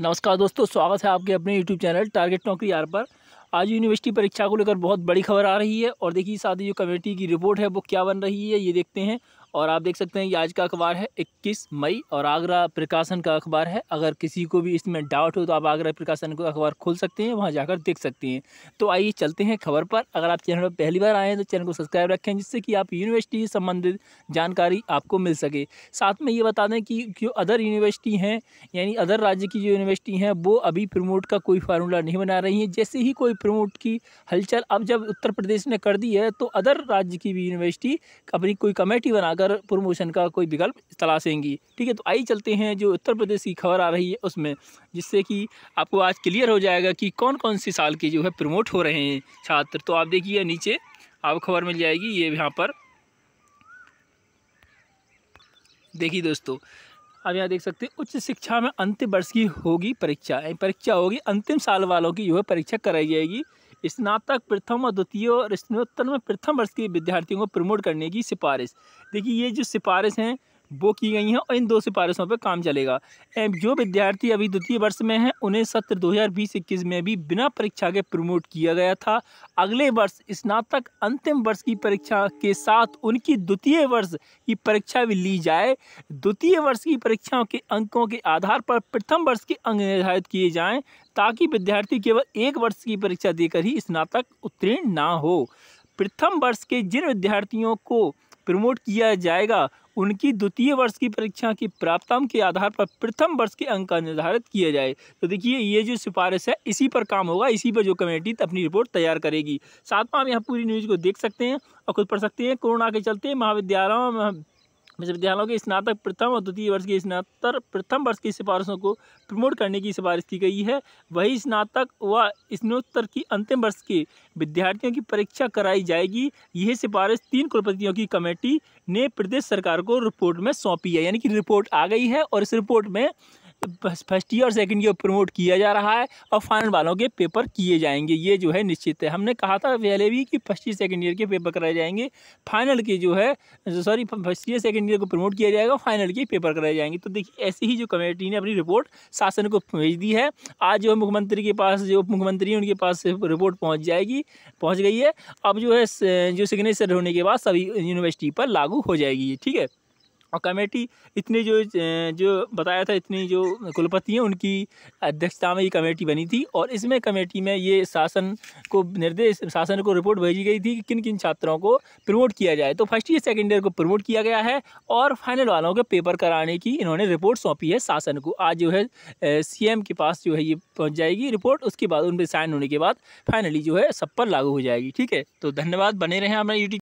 नमस्कार दोस्तों स्वागत है आपके अपने यूट्यूब चैनल टारगेट नौकरी आर पर आज यूनिवर्सिटी परीक्षा को लेकर बहुत बड़ी खबर आ रही है और देखिए साथ ही जो कमेटी की रिपोर्ट है वो क्या बन रही है ये देखते हैं और आप देख सकते हैं ये आज का अखबार है 21 मई और आगरा प्रकाशन का अखबार है अगर किसी को भी इसमें डाउट हो तो आप आगरा प्रकाशन का अखबार खोल सकते हैं वहाँ जाकर देख सकते हैं तो आइए चलते हैं खबर पर अगर आप चैनल पर पहली बार आए हैं तो चैनल को सब्सक्राइब रखें जिससे कि आप यूनिवर्सिटी संबंधित जानकारी आपको मिल सके साथ में ये बता दें कि जो अदर यूनिवर्सिटी हैं यानी अदर राज्य की जो यूनिवर्सिटी हैं वो अभी प्रमोट का कोई फार्मूला नहीं बना रही हैं जैसे ही कोई प्रमोट की हलचल अब जब उत्तर प्रदेश ने कर दी है तो अदर राज्य की भी यूनिवर्सिटी अपनी कोई कमेटी बनाकर कर प्रमोशन का कोई विकल्प तलाशेंगी ठीक है तो आई चलते हैं जो उत्तर प्रदेश की खबर आ रही है उसमें जिससे कि आपको आज क्लियर हो जाएगा कि कौन कौन से साल के जो है प्रमोट हो रहे हैं छात्र तो आप देखिए नीचे आपको खबर मिल जाएगी ये यहाँ पर देखिए दोस्तों अब यहाँ देख सकते हैं उच्च शिक्षा में अंतिम वर्ष की होगी परीक्षा परीक्षा होगी अंतिम साल वालों की जो है परीक्षा कराई जाएगी स्नातक प्रथम और द्वितीय और स्नोत्तर में प्रथम वर्ष के विद्यार्थियों को प्रमोट करने की सिफारिश देखिए ये जो सिफारिश हैं वो की गई हैं और इन दो सिफारिशों पर काम चलेगा जो विद्यार्थी अभी द्वितीय वर्ष में हैं उन्हें सत्र दो में भी बिना परीक्षा के प्रमोट किया गया था अगले वर्ष स्नातक अंतिम वर्ष की परीक्षा के साथ उनकी द्वितीय वर्ष की परीक्षा भी ली जाए द्वितीय वर्ष की परीक्षाओं के अंकों के आधार पर प्रथम वर्ष के अंक निर्धारित किए जाएँ ताकि विद्यार्थी केवल एक वर्ष की परीक्षा देकर ही स्नातक उत्तीर्ण ना हो प्रथम वर्ष के जिन विद्यार्थियों को प्रमोट किया जाएगा उनकी द्वितीय वर्ष की परीक्षा की प्राप्तांक के आधार पर प्रथम वर्ष के अंक का निर्धारित किया जाए तो देखिए ये जो सिफारिश है इसी पर काम होगा इसी पर जो कमेटी अपनी रिपोर्ट तैयार करेगी साथ में आप यहाँ पूरी न्यूज़ को देख सकते हैं और खुद पढ़ सकते हैं कोरोना के चलते महाविद्यालयों में विश्वविद्यालयों के स्नातक प्रथम और द्वितीय वर्ष के स्नातर प्रथम वर्ष की सिफारिशों को प्रमोट करने की सिफारिश की गई है वही स्नातक व स्नोत्तर की अंतिम वर्ष के विद्यार्थियों की परीक्षा कराई जाएगी यह सिफारिश तीन कुलपतियों की कमेटी ने प्रदेश सरकार को रिपोर्ट में सौंपी है यानी कि रिपोर्ट आ गई है और इस रिपोर्ट में फर्स्ट ईयर और ईयर प्रमोट किया जा रहा है और फाइनल वालों के पेपर किए जाएंगे ये जो है निश्चित है हमने कहा था पहले भी कि फर्स्ट ईयर सेकेंड ईयर के पेपर कराए जाएंगे फाइनल के जो है sorry first year second year को प्रमोट किया जाएगा फाइनल के पेपर कराए जाएंगे तो देखिए ऐसी ही जो कमेटी ने अपनी रिपोर्ट शासन को भेज दी है आज जो मुख्यमंत्री के पास जो उप मुख्यमंत्री उनके पास रिपोर्ट पहुँच जाएगी पहुँच गई है अब जो है जो सिग्नेचर होने के बाद सभी यूनिवर्सिटी पर लागू हो जाएगी ठीक है और कमेटी इतने जो जो बताया था इतनी जो कुलपति हैं उनकी अध्यक्षता में ये कमेटी बनी थी और इसमें कमेटी में ये शासन को निर्देश शासन को रिपोर्ट भेजी गई थी कि किन किन छात्रों को प्रमोट किया जाए तो फर्स्ट ईयर सेकेंड ईयर को प्रमोट किया गया है और फाइनल वालों के पेपर कराने की इन्होंने रिपोर्ट सौंपी है शासन को आज जो है सी के पास जो है ये पहुँच जाएगी रिपोर्ट उसके बाद उन पर साइन होने के बाद फाइनली जो है सब पर लागू हो जाएगी ठीक है तो धन्यवाद बने रहें हमारे यूट्यूब